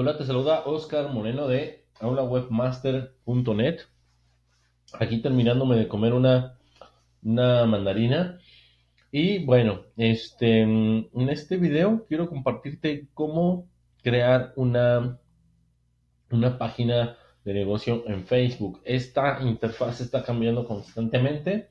Hola, te saluda Oscar Moreno de aulawebmaster.net. Aquí terminándome de comer una, mandarina. Y bueno, este, en este video quiero compartirte cómo crear una, una página de negocio en Facebook. Esta interfaz está cambiando constantemente.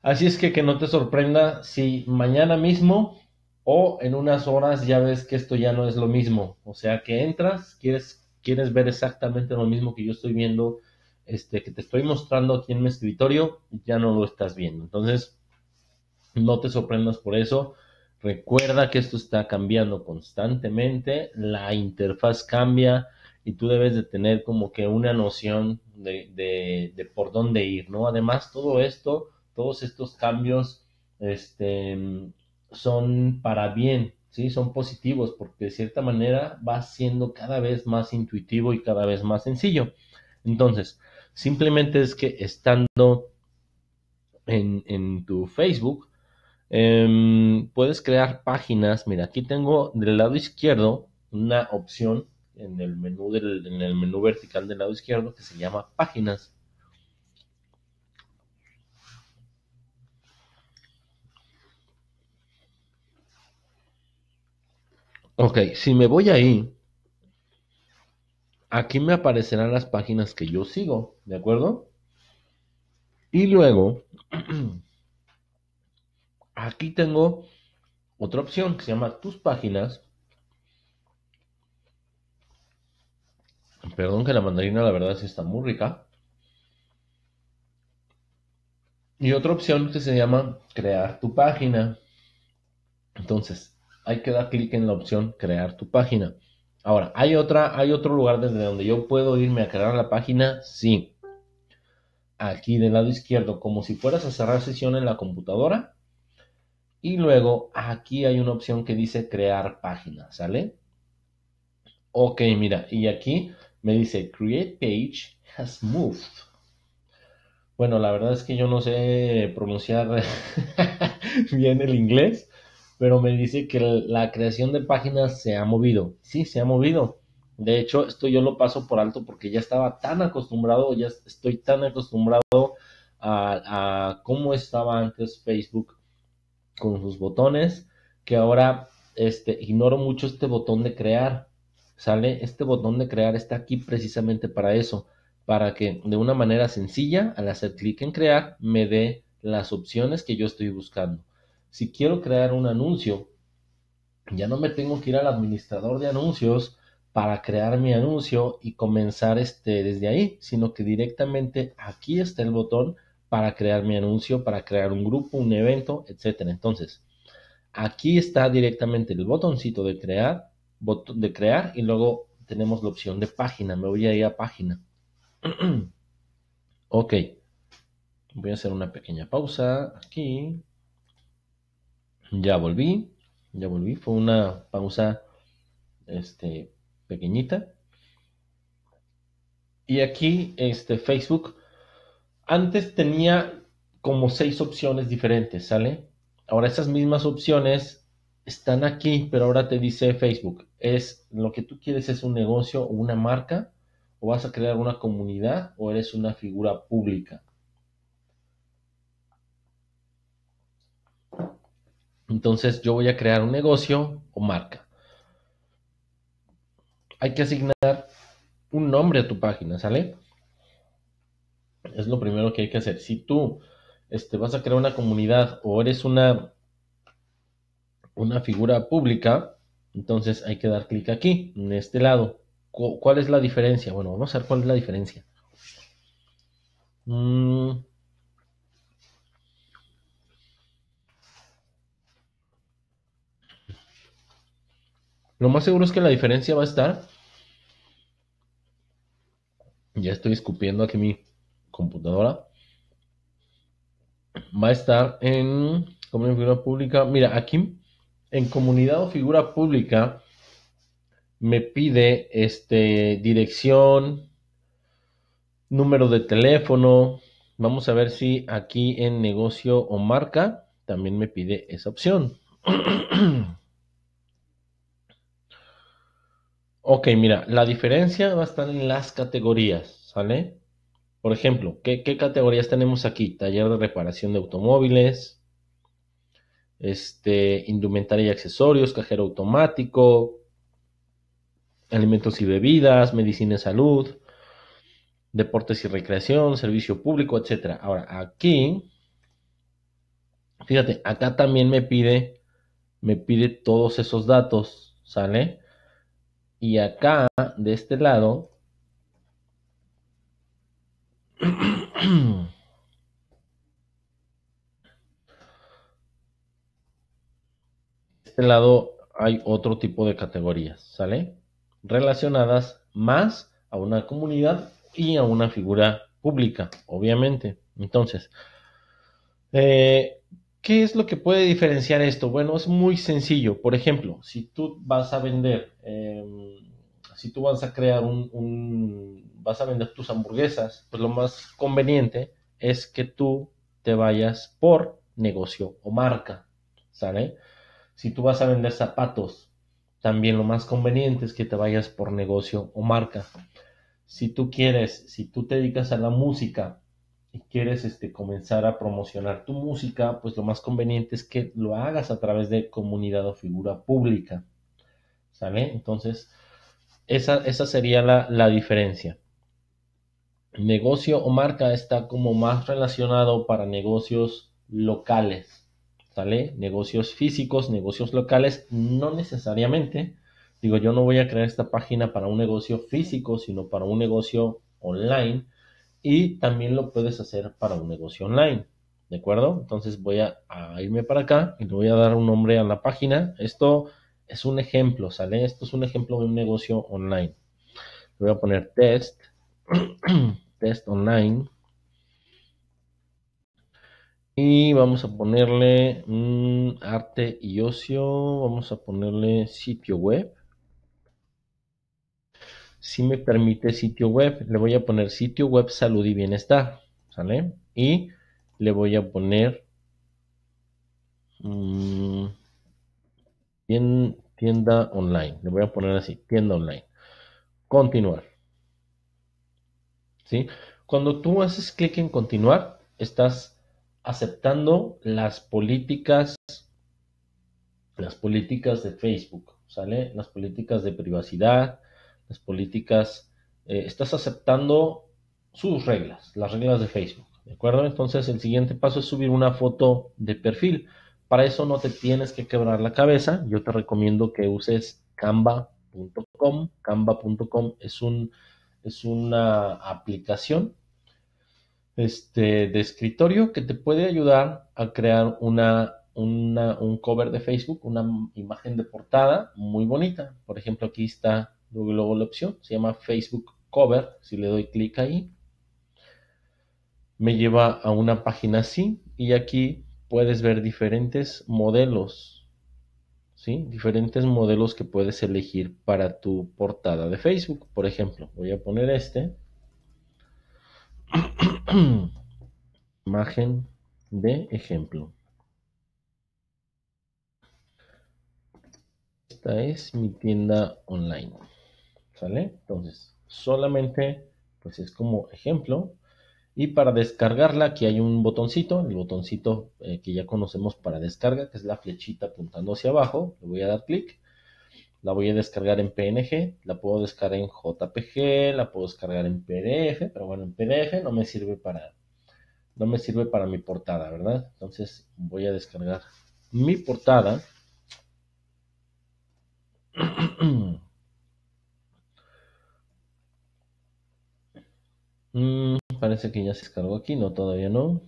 Así es que que no te sorprenda si mañana mismo o en unas horas ya ves que esto ya no es lo mismo. O sea que entras, quieres, quieres ver exactamente lo mismo que yo estoy viendo, este, que te estoy mostrando aquí en mi escritorio, ya no lo estás viendo. Entonces, no te sorprendas por eso. Recuerda que esto está cambiando constantemente, la interfaz cambia y tú debes de tener como que una noción de, de, por dónde ir, ¿no? Además, todo esto, todos estos cambios, este, son para bien, ¿sí? son positivos porque de cierta manera va siendo cada vez más intuitivo y cada vez más sencillo. Entonces, simplemente es que estando en, tu Facebook, em, puedes crear páginas. Mira, aquí tengo del lado izquierdo una opción en el menú, del, en el menú vertical del lado izquierdo que se llama páginas. Ok, si me voy ahí, aquí me aparecerán las páginas que yo sigo, ¿de acuerdo? Y luego, aquí tengo otra opción que se llama tus páginas. Perdón que la mandarina la verdad sí está muy rica. Y otra opción que se llama crear tu página. Entonces, hay que dar clic en la opción crear tu página. Ahora, ¿hay, otra, ¿hay otro lugar desde donde yo puedo irme a crear la página? Sí. Aquí del lado izquierdo, como si fueras a cerrar sesión en la computadora. Y luego aquí hay una opción que dice crear página, ¿sale? Ok, mira, y aquí me dice create page has moved. Bueno, la verdad es que yo no sé pronunciar bien el inglés pero me dice que la creación de páginas se ha movido. Sí, se ha movido. De hecho, esto yo lo paso por alto porque ya estaba tan acostumbrado, ya estoy tan acostumbrado a, a cómo estaba antes Facebook con sus botones, que ahora este, ignoro mucho este botón de crear. ¿Sale? Este botón de crear está aquí precisamente para eso, para que de una manera sencilla, al hacer clic en crear, me dé las opciones que yo estoy buscando si quiero crear un anuncio, ya no me tengo que ir al administrador de anuncios para crear mi anuncio y comenzar este desde ahí, sino que directamente aquí está el botón para crear mi anuncio, para crear un grupo, un evento, etcétera. Entonces, aquí está directamente el botoncito de crear, botón de crear y luego tenemos la opción de página. Me voy a ir a página. ok. Voy a hacer una pequeña pausa aquí. Ya volví, ya volví. Fue una pausa este, pequeñita. Y aquí, este, Facebook, antes tenía como seis opciones diferentes, ¿sale? Ahora esas mismas opciones están aquí, pero ahora te dice Facebook, es lo que tú quieres es un negocio o una marca, o vas a crear una comunidad, o eres una figura pública. Entonces yo voy a crear un negocio o marca. Hay que asignar un nombre a tu página, ¿sale? Es lo primero que hay que hacer. Si tú este, vas a crear una comunidad o eres una, una figura pública, entonces hay que dar clic aquí, en este lado. ¿Cuál es la diferencia? Bueno, vamos a ver cuál es la diferencia. Mm. Lo más seguro es que la diferencia va a estar. Ya estoy escupiendo aquí mi computadora. Va a estar en comunidad figura pública. Mira, aquí en comunidad o figura pública me pide este dirección, número de teléfono. Vamos a ver si aquí en negocio o marca también me pide esa opción. Ok, mira, la diferencia va a estar en las categorías, ¿sale? Por ejemplo, ¿qué, categorías tenemos aquí? Taller de reparación de automóviles, este, indumentaria y accesorios, cajero automático, alimentos y bebidas, medicina y salud, deportes y recreación, servicio público, etc. Ahora, aquí, fíjate, acá también me pide, me pide todos esos datos, ¿sale? Y acá, de este lado, este lado hay otro tipo de categorías, ¿sale? Relacionadas más a una comunidad y a una figura pública, obviamente. Entonces, eh, ¿Qué es lo que puede diferenciar esto? Bueno, es muy sencillo. Por ejemplo, si tú vas a vender, em, si tú vas a crear un, un, vas a vender tus hamburguesas, pues lo más conveniente es que tú te vayas por negocio o marca, ¿sale? Si tú vas a vender zapatos, también lo más conveniente es que te vayas por negocio o marca. Si tú quieres, si tú te dedicas a la música, y quieres este, comenzar a promocionar tu música, pues lo más conveniente es que lo hagas a través de comunidad o figura pública. ¿Sale? Entonces, esa, sería la, la diferencia. Negocio o marca está como más relacionado para negocios locales. ¿Sale? Negocios físicos, negocios locales, no necesariamente. Digo, yo no voy a crear esta página para un negocio físico, sino para un negocio online y también lo puedes hacer para un negocio online. ¿De acuerdo? Entonces voy a, irme para acá y le voy a dar un nombre a la página. Esto es un ejemplo, ¿sale? Esto es un ejemplo de un negocio online. Le voy a poner test, test online. Y vamos a ponerle mm, arte y ocio. Vamos a ponerle sitio web si me permite sitio web, le voy a poner sitio web salud y bienestar, ¿sale? Y le voy a poner mm, tienda online, le voy a poner así, tienda online. Continuar. ¿Sí? Cuando tú haces clic en continuar, estás aceptando las políticas las políticas de Facebook, ¿sale? Las políticas de privacidad, políticas, eh, estás aceptando sus reglas, las reglas de Facebook. ¿De acuerdo? Entonces el siguiente paso es subir una foto de perfil. Para eso no te tienes que quebrar la cabeza. Yo te recomiendo que uses canva.com. Canva.com es, un, es una aplicación este, de escritorio que te puede ayudar a crear una, un cover de Facebook, una imagen de portada muy bonita. Por ejemplo, aquí está luego la opción, se llama Facebook Cover, si le doy clic ahí, me lleva a una página así y aquí puedes ver diferentes modelos, ¿sí? Diferentes modelos que puedes elegir para tu portada de Facebook. Por ejemplo, voy a poner este. Imagen de ejemplo. Esta es mi tienda online. Entonces, solamente pues es como ejemplo. Y para descargarla, aquí hay un botoncito, el botoncito eh, que ya conocemos para descarga, que es la flechita apuntando hacia abajo. Le voy a dar clic. La voy a descargar en PNG, la puedo descargar en JPG, la puedo descargar en PDF, pero bueno, en PDF no me sirve para no me sirve para mi portada, ¿verdad? Entonces voy a descargar mi portada. Mm, parece que ya se descargó aquí, no, todavía no.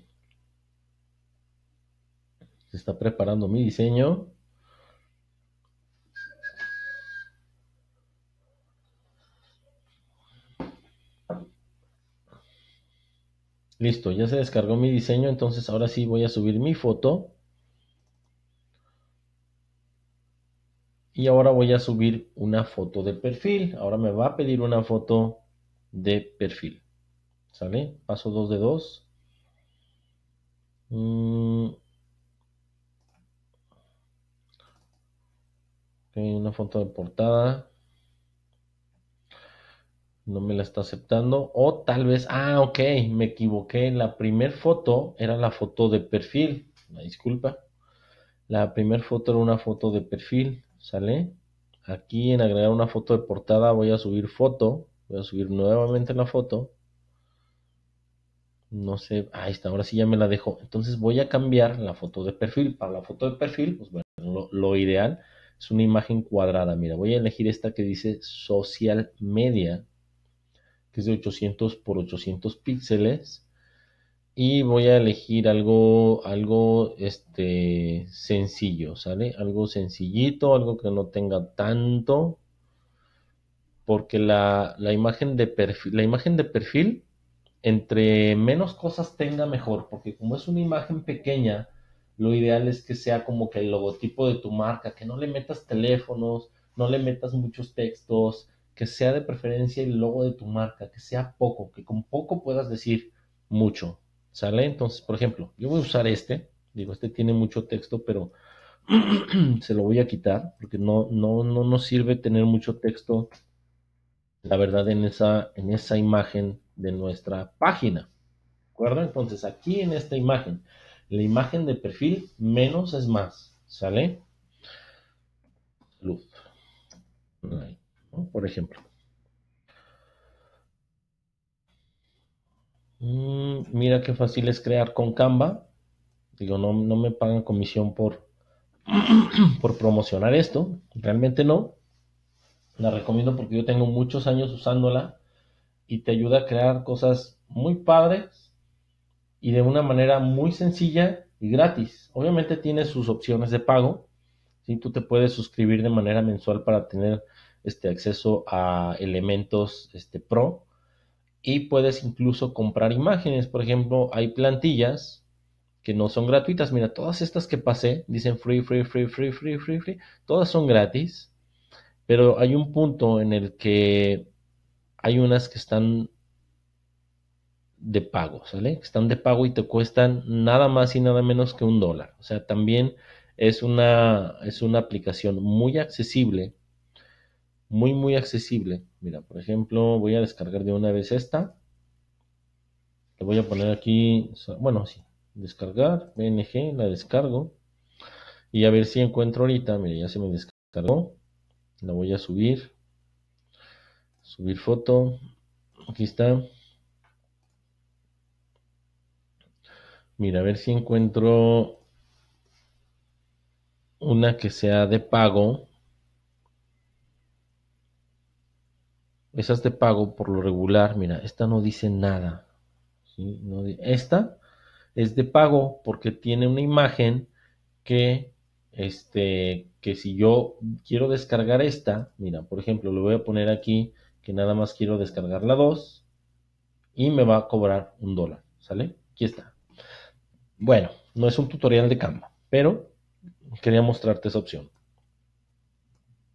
Se está preparando mi diseño. Listo, ya se descargó mi diseño, entonces ahora sí voy a subir mi foto. Y ahora voy a subir una foto de perfil. Ahora me va a pedir una foto de perfil. ¿Sale? Paso 2 de 2. Mm. una foto de portada. No me la está aceptando. O tal vez, ah, ok, me equivoqué. La primera foto era la foto de perfil. la disculpa. La primera foto era una foto de perfil. ¿Sale? Aquí en agregar una foto de portada voy a subir foto. Voy a subir nuevamente la foto no sé, ahí está, ahora sí ya me la dejo. Entonces voy a cambiar la foto de perfil. Para la foto de perfil, pues bueno, lo, ideal es una imagen cuadrada. Mira, voy a elegir esta que dice social media, que es de 800 por 800 píxeles. Y voy a elegir algo, algo este, sencillo, ¿sale? Algo sencillito, algo que no tenga tanto. Porque la, la imagen de perfil, la imagen de perfil entre menos cosas tenga mejor, porque como es una imagen pequeña, lo ideal es que sea como que el logotipo de tu marca, que no le metas teléfonos, no le metas muchos textos, que sea de preferencia el logo de tu marca, que sea poco, que con poco puedas decir mucho, ¿sale? Entonces, por ejemplo, yo voy a usar este, digo, este tiene mucho texto, pero se lo voy a quitar, porque no, no, no nos sirve tener mucho texto, la verdad, en esa, en esa imagen de nuestra página. ¿De acuerdo? Entonces aquí en esta imagen, la imagen de perfil menos es más. ¿Sale? Luz. Por ejemplo. Mm, mira qué fácil es crear con Canva. Digo, no, no me pagan comisión por, por promocionar esto. Realmente no. La recomiendo porque yo tengo muchos años usándola y te ayuda a crear cosas muy padres y de una manera muy sencilla y gratis. Obviamente tiene sus opciones de pago. Tú te puedes suscribir de manera mensual para tener este acceso a elementos este, pro y puedes incluso comprar imágenes. Por ejemplo, hay plantillas que no son gratuitas. Mira, todas estas que pasé dicen free, free, free, free, free, free, free. Todas son gratis. Pero hay un punto en el que hay unas que están de pago, ¿sale? Que están de pago y te cuestan nada más y nada menos que un dólar. O sea, también es una, es una aplicación muy accesible, muy, muy accesible. Mira, por ejemplo, voy a descargar de una vez esta. Le voy a poner aquí, bueno, sí, descargar, png, la descargo. Y a ver si encuentro ahorita, mira, ya se me descargó. La voy a subir subir foto aquí está mira a ver si encuentro una que sea de pago esas de pago por lo regular mira esta no dice nada esta es de pago porque tiene una imagen que este que si yo quiero descargar esta mira por ejemplo lo voy a poner aquí que nada más quiero descargar la 2 y me va a cobrar un dólar, ¿sale? Aquí está. Bueno, no es un tutorial de Canva, pero quería mostrarte esa opción.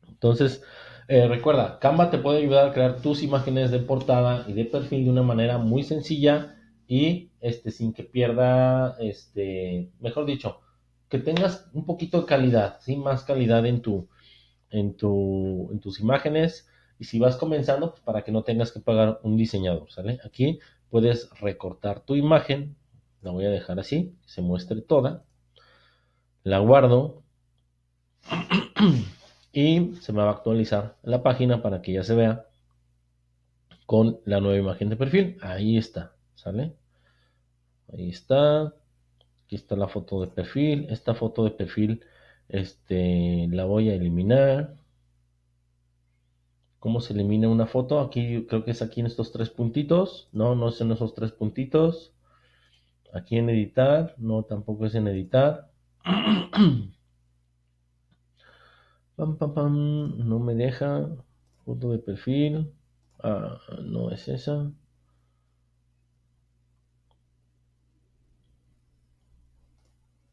Entonces, eh, recuerda, Canva te puede ayudar a crear tus imágenes de portada y de perfil de una manera muy sencilla y este, sin que pierda, este, mejor dicho, que tengas un poquito de calidad, sin más calidad en, tu, en, en tus imágenes y si vas comenzando, pues, para que no tengas que pagar un diseñador, ¿sale? Aquí puedes recortar tu imagen, la voy a dejar así, que se muestre toda. La guardo y se me va a actualizar la página para que ya se vea con la nueva imagen de perfil. Ahí está, ¿sale? Ahí está. Aquí está la foto de perfil. Esta foto de perfil este, la voy a eliminar cómo se elimina una foto. Aquí creo que es aquí en estos tres puntitos. No, no es en esos tres puntitos. Aquí en editar. No, tampoco es en editar. pam, pam, pam. No me deja. Foto de perfil. Ah, no es esa.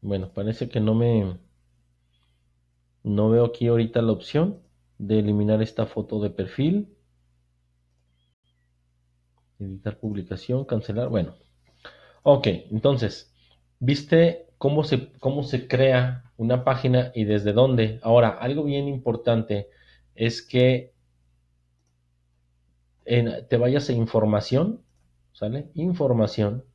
Bueno, parece que no me... No veo aquí ahorita la opción de eliminar esta foto de perfil. Editar publicación, cancelar. Bueno. Ok, entonces, ¿viste cómo se, cómo se crea una página y desde dónde? Ahora, algo bien importante es que en, te vayas a información, ¿sale? Información.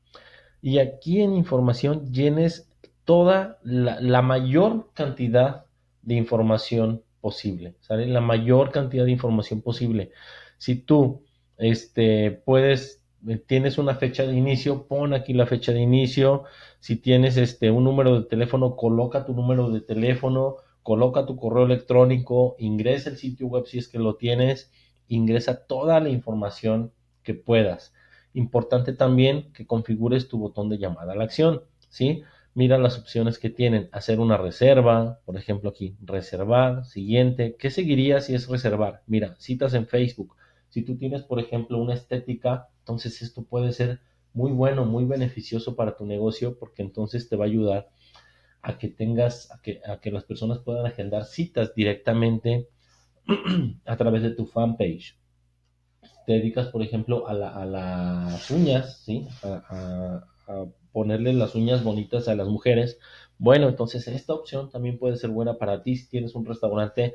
Y aquí en información llenes toda la mayor cantidad de información posible, ¿sale? La mayor cantidad de información posible. Si tú este, puedes, eh, tienes una fecha de inicio, pon aquí la fecha de inicio. Si tienes este, un número de teléfono, coloca tu número de teléfono, coloca tu correo electrónico, ingresa el sitio web si es que lo tienes, ingresa toda la información que puedas. Importante también que configures tu botón de llamada a la acción, ¿sí? sí mira las opciones que tienen. Hacer una reserva, por ejemplo aquí, reservar, siguiente. ¿Qué seguiría si es reservar? Mira, citas en Facebook. Si tú tienes, por ejemplo, una estética, entonces esto puede ser muy bueno, muy beneficioso para tu negocio porque entonces te va a ayudar a que tengas, a que, las personas puedan agendar citas directamente a través de tu fanpage. Te dedicas, por ejemplo, a, la, a las uñas, ¿sí? ponerle las uñas bonitas a las mujeres, bueno, entonces esta opción también puede ser buena para ti. Si tienes un restaurante,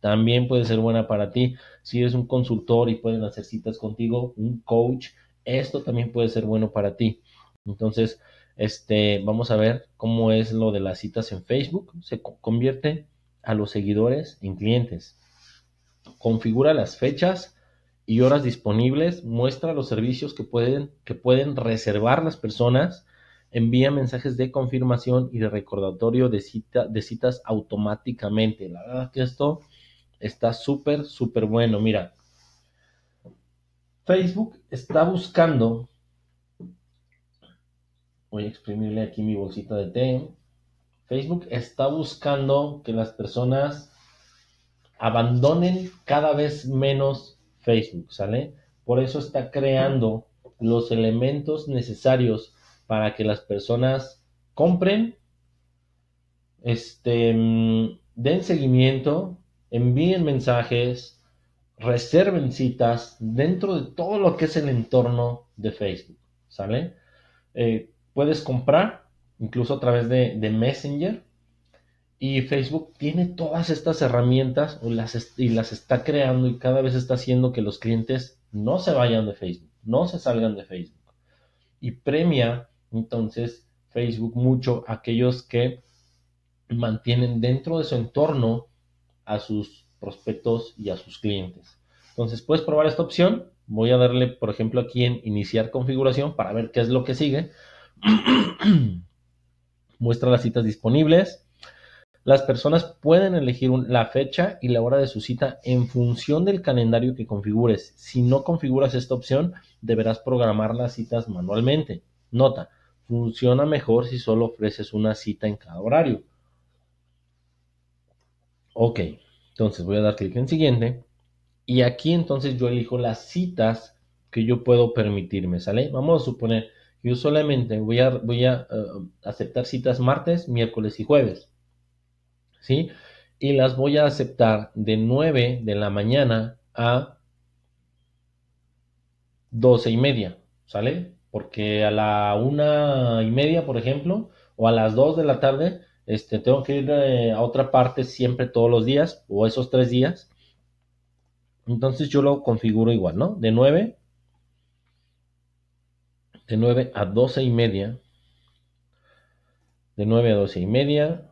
también puede ser buena para ti. Si eres un consultor y pueden hacer citas contigo, un coach, esto también puede ser bueno para ti. Entonces, este, vamos a ver cómo es lo de las citas en Facebook. Se convierte a los seguidores en clientes. Configura las fechas y horas disponibles, muestra los servicios que pueden, que pueden reservar las personas, envía mensajes de confirmación y de recordatorio de, cita, de citas automáticamente. La verdad que esto está súper, súper bueno. Mira, Facebook está buscando. Voy a exprimirle aquí mi bolsita de té. Facebook está buscando que las personas abandonen cada vez menos Facebook, ¿sale? Por eso está creando los elementos necesarios para que las personas compren, este, mm, den seguimiento, envíen mensajes, reserven citas dentro de todo lo que es el entorno de Facebook, ¿sale? Eh, puedes comprar incluso a través de, de Messenger, y Facebook tiene todas estas herramientas y las está creando y cada vez está haciendo que los clientes no se vayan de Facebook, no se salgan de Facebook. Y premia entonces Facebook mucho a aquellos que mantienen dentro de su entorno a sus prospectos y a sus clientes. Entonces puedes probar esta opción. Voy a darle, por ejemplo, aquí en iniciar configuración para ver qué es lo que sigue. Muestra las citas disponibles las personas pueden elegir la fecha y la hora de su cita en función del calendario que configures. Si no configuras esta opción, deberás programar las citas manualmente. Nota, funciona mejor si solo ofreces una cita en cada horario. Ok, entonces voy a dar clic en siguiente. Y aquí entonces yo elijo las citas que yo puedo permitirme, ¿sale? Vamos a suponer, que yo solamente voy a, voy a eh, aceptar citas martes, miércoles y jueves. ¿sí? Y las voy a aceptar de 9 de la mañana a 12 y media, ¿sale? Porque a la una y media, por ejemplo, o a las 2 de la tarde, este, tengo que ir eh, a otra parte siempre todos los días, o esos tres días. Entonces yo lo configuro igual, ¿no? De 9 de 9 a 12 y media, de 9 a 12 y media,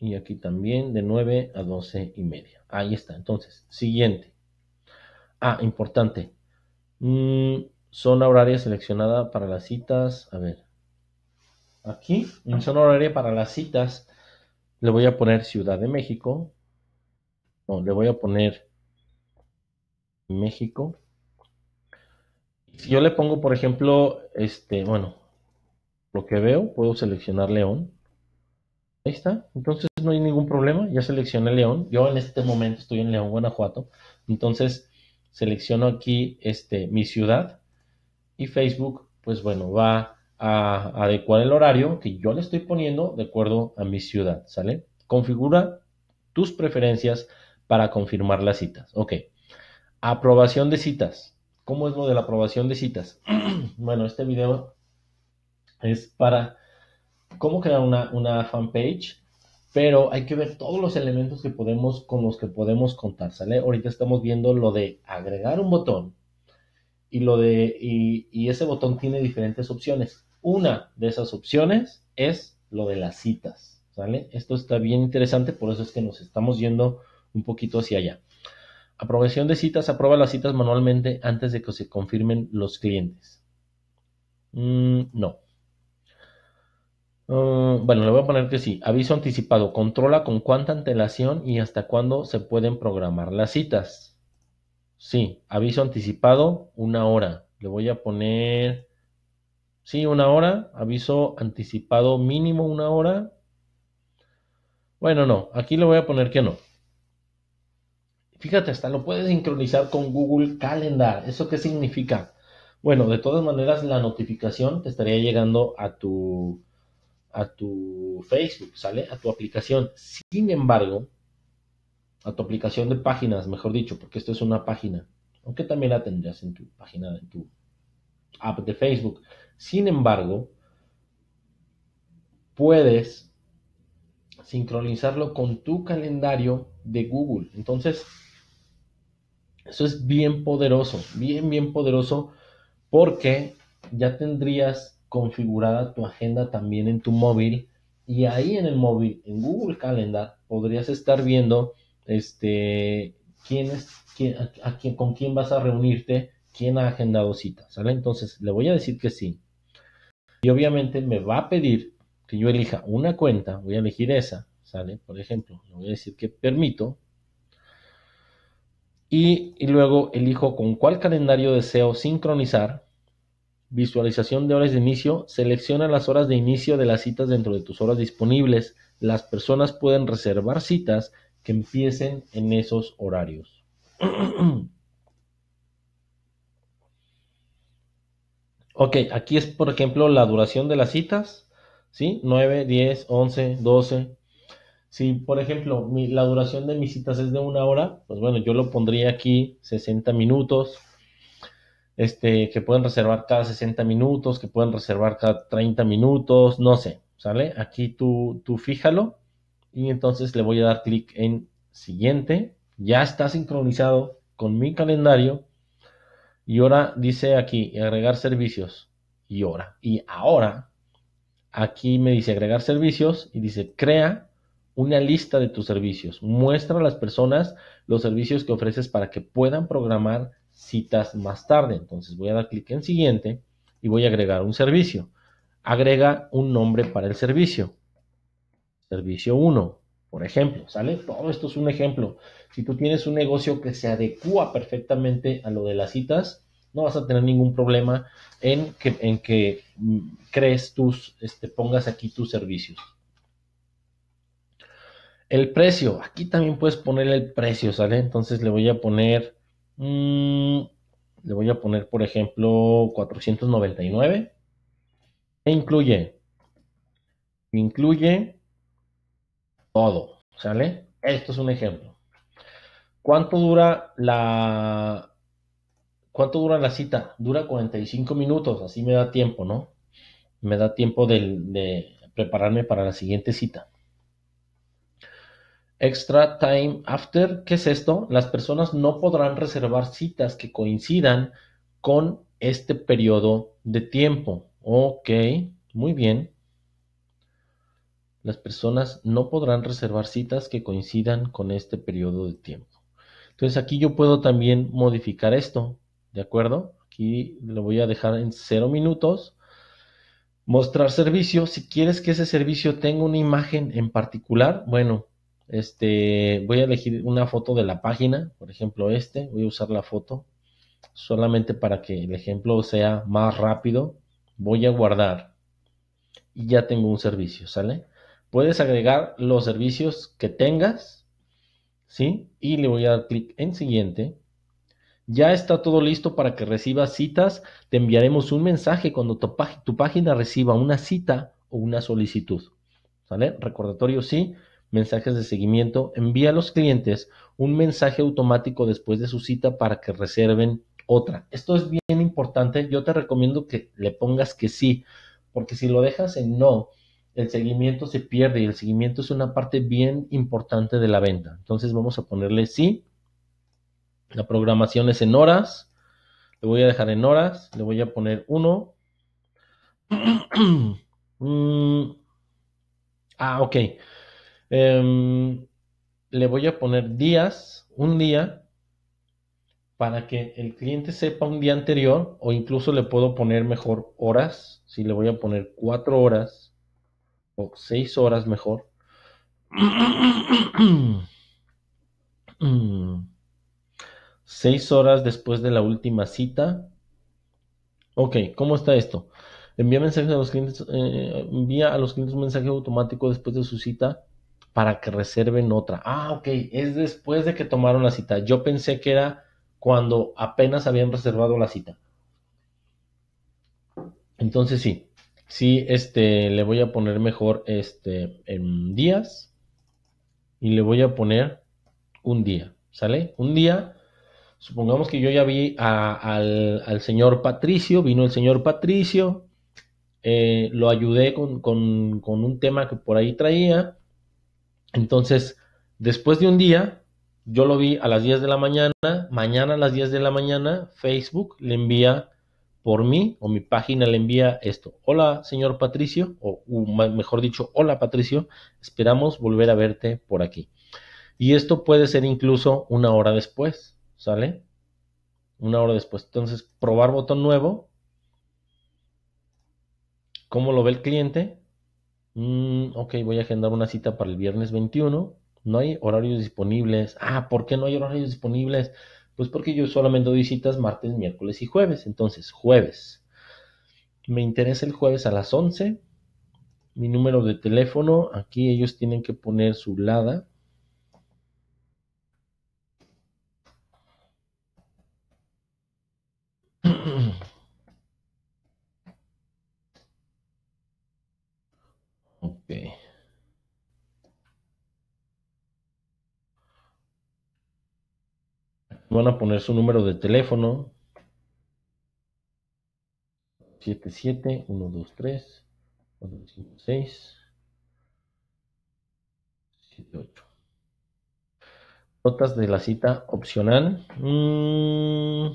y aquí también de 9 a 12 y media. Ahí está. Entonces, siguiente. Ah, importante. Mm, zona horaria seleccionada para las citas. A ver. Aquí, en zona horaria para las citas, le voy a poner Ciudad de México. No, le voy a poner México. Si yo le pongo, por ejemplo, este, bueno, lo que veo, puedo seleccionar León. Ahí está. Entonces no hay ningún problema, ya seleccioné León. Yo en este momento estoy en León, Guanajuato. Entonces selecciono aquí este, mi ciudad y Facebook, pues bueno, va a adecuar el horario que yo le estoy poniendo de acuerdo a mi ciudad, ¿sale? Configura tus preferencias para confirmar las citas. Ok. Aprobación de citas. ¿Cómo es lo de la aprobación de citas? bueno, este video es para cómo crear una, una fanpage pero hay que ver todos los elementos que podemos, con los que podemos contar, ¿sale? Ahorita estamos viendo lo de agregar un botón y lo de, y, ese botón tiene diferentes opciones. Una de esas opciones es lo de las citas, ¿sale? Esto está bien interesante, por eso es que nos estamos yendo un poquito hacia allá. Aprobación de citas, aprueba las citas manualmente antes de que se confirmen los clientes. Mm, no. Mm, bueno, le voy a poner que sí. Aviso anticipado. Controla con cuánta antelación y hasta cuándo se pueden programar las citas. Sí, aviso anticipado, una hora. Le voy a poner... Sí, una hora. Aviso anticipado mínimo una hora. Bueno, no. Aquí le voy a poner que no. Fíjate, hasta lo puedes sincronizar con Google Calendar. ¿Eso qué significa? Bueno, de todas maneras, la notificación te estaría llegando a tu a tu Facebook, ¿sale? A tu aplicación. Sin embargo, a tu aplicación de páginas, mejor dicho, porque esto es una página, aunque también la tendrás en tu página, en tu app de Facebook. Sin embargo, puedes sincronizarlo con tu calendario de Google. Entonces, eso es bien poderoso, bien, bien poderoso, porque ya tendrías configurada tu agenda también en tu móvil y ahí en el móvil, en Google Calendar, podrías estar viendo este, quién es, a, con quién vas a reunirte, quién ha agendado citas. ¿sale? Entonces le voy a decir que sí. Y obviamente me va a pedir que yo elija una cuenta, voy a elegir esa, ¿sale? Por ejemplo, le voy a decir que permito. y luego elijo con cuál calendario deseo sincronizar Visualización de horas de inicio. Selecciona las horas de inicio de las citas dentro de tus horas disponibles. Las personas pueden reservar citas que empiecen en esos horarios. ok, aquí es por ejemplo la duración de las citas. ¿Sí? 9, 10, 11, 12. Si por ejemplo la duración de mis citas es de una hora, pues bueno, yo lo pondría aquí 60 minutos este, que pueden reservar cada 60 minutos, que pueden reservar cada 30 minutos, no sé, ¿sale? Aquí tú, tú fíjalo y entonces le voy a dar clic en siguiente. Ya está sincronizado con mi calendario y ahora dice aquí agregar servicios y ahora. Y ahora aquí me dice agregar servicios y dice crea una lista de tus servicios. Muestra a las personas los servicios que ofreces para que puedan programar citas más tarde. Entonces voy a dar clic en siguiente y voy a agregar un servicio. Agrega un nombre para el servicio. Servicio 1, por ejemplo, ¿sale? Todo esto es un ejemplo. Si tú tienes un negocio que se adecua perfectamente a lo de las citas, no vas a tener ningún problema en que, en que mm, crees tus, este, pongas aquí tus servicios. El precio, aquí también puedes poner el precio, ¿sale? Entonces le voy a poner Mm, le voy a poner, por ejemplo, 499. E incluye? Incluye todo, ¿sale? Esto es un ejemplo. ¿Cuánto dura la... ¿Cuánto dura la cita? Dura 45 minutos, así me da tiempo, ¿no? Me da tiempo de prepararme para la siguiente cita. Extra Time After, ¿qué es esto? Las personas no podrán reservar citas que coincidan con este periodo de tiempo. Ok, muy bien. Las personas no podrán reservar citas que coincidan con este periodo de tiempo. Entonces aquí yo puedo también modificar esto, ¿de acuerdo? Aquí lo voy a dejar en cero minutos. Mostrar servicio. Si quieres que ese servicio tenga una imagen en particular, bueno, este, voy a elegir una foto de la página, por ejemplo este, voy a usar la foto solamente para que el ejemplo sea más rápido. Voy a guardar y ya tengo un servicio, ¿sale? Puedes agregar los servicios que tengas, ¿sí? Y le voy a dar clic en siguiente. Ya está todo listo para que recibas citas. Te enviaremos un mensaje cuando tu, tu página reciba una cita o una solicitud. ¿Sale? Recordatorio sí, mensajes de seguimiento, envía a los clientes un mensaje automático después de su cita para que reserven otra. Esto es bien importante. Yo te recomiendo que le pongas que sí, porque si lo dejas en no, el seguimiento se pierde y el seguimiento es una parte bien importante de la venta. Entonces vamos a ponerle sí. La programación es en horas. Le voy a dejar en horas. Le voy a poner uno mm. ah, ok. Em, le voy a poner días, un día, para que el cliente sepa un día anterior o incluso le puedo poner mejor horas, si le voy a poner cuatro horas o seis horas mejor. seis horas después de la última cita. Ok, ¿cómo está esto? Envía mensajes a los clientes, eh, envía a los clientes un mensaje automático después de su cita para que reserven otra. Ah, ok, es después de que tomaron la cita. Yo pensé que era cuando apenas habían reservado la cita. Entonces sí, sí, este, le voy a poner mejor este en días y le voy a poner un día, ¿sale? Un día, supongamos que yo ya vi al, señor Patricio, vino el señor Patricio, eh, lo ayudé con, con un tema que por ahí traía entonces, después de un día, yo lo vi a las 10 de la mañana, mañana a las 10 de la mañana, Facebook le envía por mí o mi página le envía esto, hola señor Patricio, o mejor dicho, hola Patricio, esperamos volver a verte por aquí. Y esto puede ser incluso una hora después, ¿sale? Una hora después. Entonces, probar botón nuevo. ¿Cómo lo ve el cliente? Mm, ok, voy a agendar una cita para el viernes 21. No hay horarios disponibles. Ah, ¿por qué no hay horarios disponibles? Pues porque yo solamente doy citas martes, miércoles y jueves. Entonces, jueves. Me interesa el jueves a las 11. Mi número de teléfono, aquí ellos tienen que poner su LADA, van a poner su número de teléfono. 77 78. Notas de la cita opcional. Mm,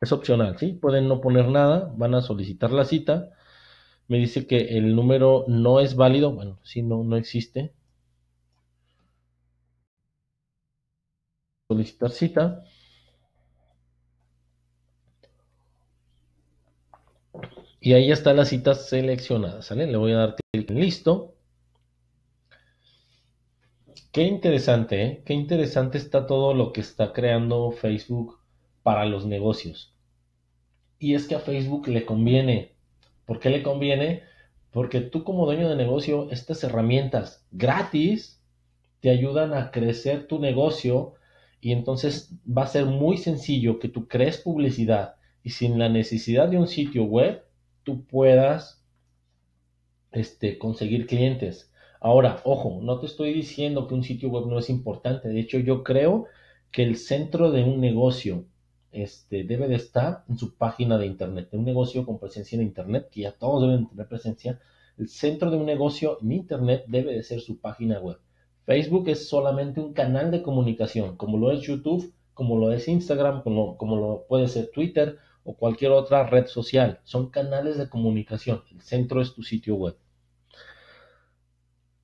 es opcional, ¿sí? Pueden no poner nada, van a solicitar la cita. Me dice que el número no es válido, bueno, si no, no existe. solicitar cita. Y ahí está la cita seleccionada. ¿sale? Le voy a dar clic en listo. Qué interesante, ¿eh? Qué interesante está todo lo que está creando Facebook para los negocios. Y es que a Facebook le conviene. ¿Por qué le conviene? Porque tú como dueño de negocio, estas herramientas gratis te ayudan a crecer tu negocio y entonces va a ser muy sencillo que tú crees publicidad y sin la necesidad de un sitio web, tú puedas este, conseguir clientes. Ahora, ojo, no te estoy diciendo que un sitio web no es importante. De hecho, yo creo que el centro de un negocio este, debe de estar en su página de internet. De un negocio con presencia en internet, que ya todos deben tener presencia, el centro de un negocio en internet debe de ser su página web. Facebook es solamente un canal de comunicación, como lo es YouTube, como lo es Instagram, como, lo puede ser Twitter o cualquier otra red social. Son canales de comunicación. El centro es tu sitio web.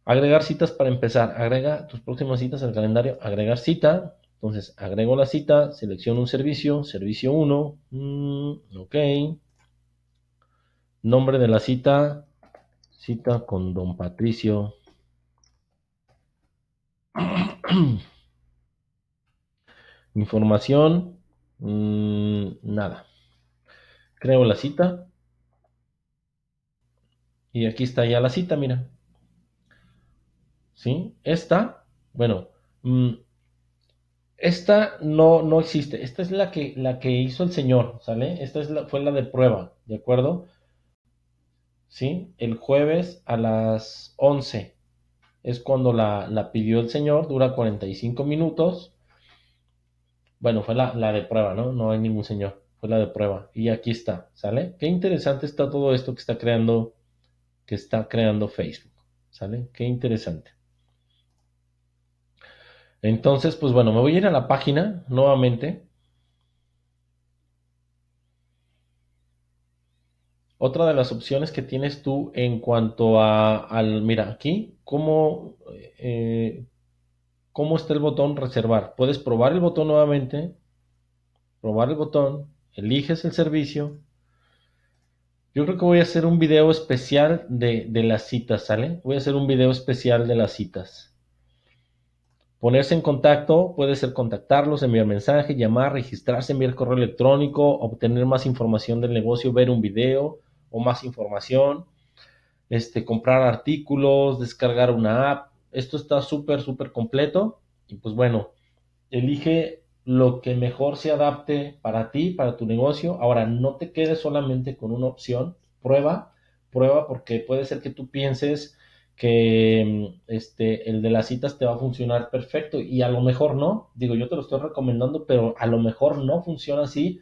Agregar citas para empezar. Agrega tus próximas citas al calendario. Agregar cita. Entonces, agrego la cita, selecciono un servicio, servicio 1. Mm, ok. Nombre de la cita. Cita con don Patricio Información, mm, nada. Creo la cita. Y aquí está ya la cita, mira. ¿Sí? Esta, bueno, mm, esta no, no existe. Esta es la que, la que hizo el Señor, ¿sale? Esta es la, fue la de prueba, ¿de acuerdo? ¿Sí? El jueves a las 11 es cuando la, pidió el Señor, dura 45 minutos. Bueno, fue la, la de prueba, ¿no? No hay ningún Señor, fue la de prueba. Y aquí está, ¿sale? Qué interesante está todo esto que está creando, que está creando Facebook, ¿sale? Qué interesante. Entonces, pues bueno, me voy a ir a la página nuevamente. Otra de las opciones que tienes tú en cuanto a, al, mira, aquí, eh, ¿cómo, está el botón reservar? Puedes probar el botón nuevamente, probar el botón, eliges el servicio. Yo creo que voy a hacer un video especial de, de las citas, ¿sale? Voy a hacer un video especial de las citas. Ponerse en contacto, puede ser contactarlos, enviar mensaje, llamar, registrarse, enviar correo electrónico, obtener más información del negocio, ver un video, o más información, este, comprar artículos, descargar una app. Esto está súper, súper completo. Y pues bueno, elige lo que mejor se adapte para ti, para tu negocio. Ahora, no te quedes solamente con una opción. Prueba, prueba porque puede ser que tú pienses que este, el de las citas te va a funcionar perfecto y a lo mejor no. Digo, yo te lo estoy recomendando, pero a lo mejor no funciona así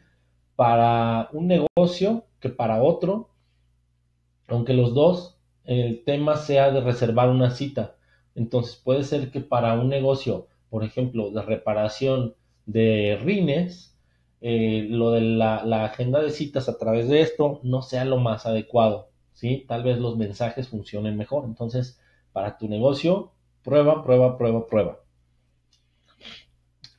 para un negocio que para otro aunque los dos, el tema sea de reservar una cita. Entonces puede ser que para un negocio, por ejemplo, de reparación de rines, eh, lo de la, la, agenda de citas a través de esto no sea lo más adecuado, ¿sí? Tal vez los mensajes funcionen mejor. Entonces, para tu negocio, prueba, prueba, prueba, prueba.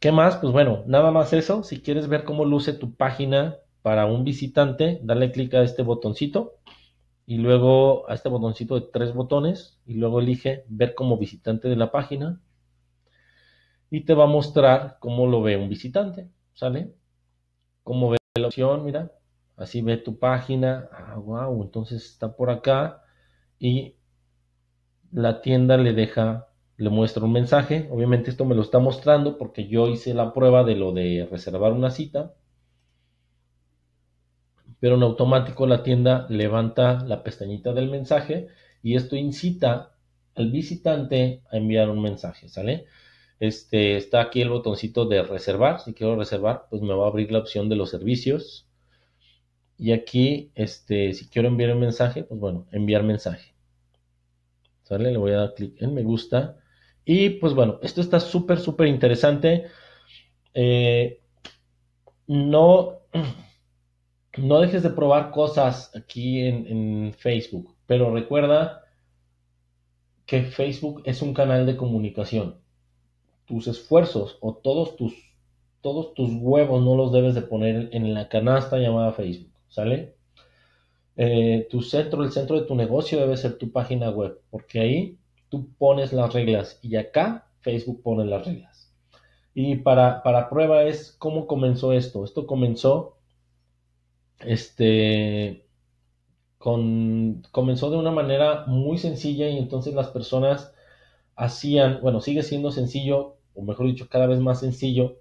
¿Qué más? Pues bueno, nada más eso. Si quieres ver cómo luce tu página para un visitante, dale clic a este botoncito y luego a este botoncito de tres botones y luego elige ver como visitante de la página y te va a mostrar cómo lo ve un visitante, ¿sale? Cómo ve la opción, mira, así ve tu página, ah, wow, entonces está por acá y la tienda le deja, le muestra un mensaje, obviamente esto me lo está mostrando porque yo hice la prueba de lo de reservar una cita pero en automático la tienda levanta la pestañita del mensaje y esto incita al visitante a enviar un mensaje, ¿sale? Este, está aquí el botoncito de reservar, si quiero reservar, pues me va a abrir la opción de los servicios. Y aquí, este, si quiero enviar un mensaje, pues bueno, enviar mensaje. ¿Sale? Le voy a dar clic en me gusta. Y pues bueno, esto está súper, súper interesante. Eh, no no dejes de probar cosas aquí en, Facebook, pero recuerda que Facebook es un canal de comunicación. Tus esfuerzos o todos tus, todos tus huevos no los debes de poner en la canasta llamada Facebook, ¿sale? Eh, tu centro, el centro de tu negocio debe ser tu página web, porque ahí tú pones las reglas y acá Facebook pone las reglas. Y para, para prueba es cómo comenzó esto. Esto comenzó este, con, comenzó de una manera muy sencilla y entonces las personas hacían, bueno, sigue siendo sencillo, o mejor dicho, cada vez más sencillo,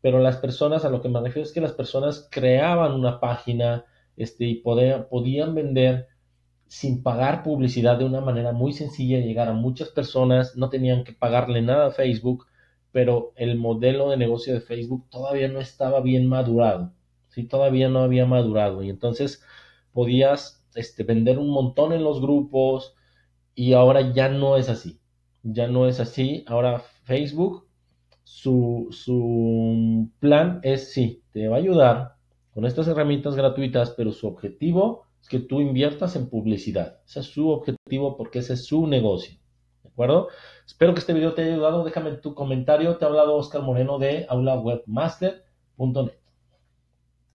pero las personas, a lo que me refiero es que las personas creaban una página este, y podían vender sin pagar publicidad de una manera muy sencilla, llegar a muchas personas, no tenían que pagarle nada a Facebook, pero el modelo de negocio de Facebook todavía no estaba bien madurado si todavía no había madurado y entonces podías este, vender un montón en los grupos y ahora ya no es así, ya no es así, ahora Facebook, su, su plan es sí, te va a ayudar con estas herramientas gratuitas, pero su objetivo es que tú inviertas en publicidad, ese es su objetivo porque ese es su negocio. ¿De acuerdo? Espero que este video te haya ayudado. Déjame tu comentario. Te ha hablado Oscar Moreno de aulawebmaster.net.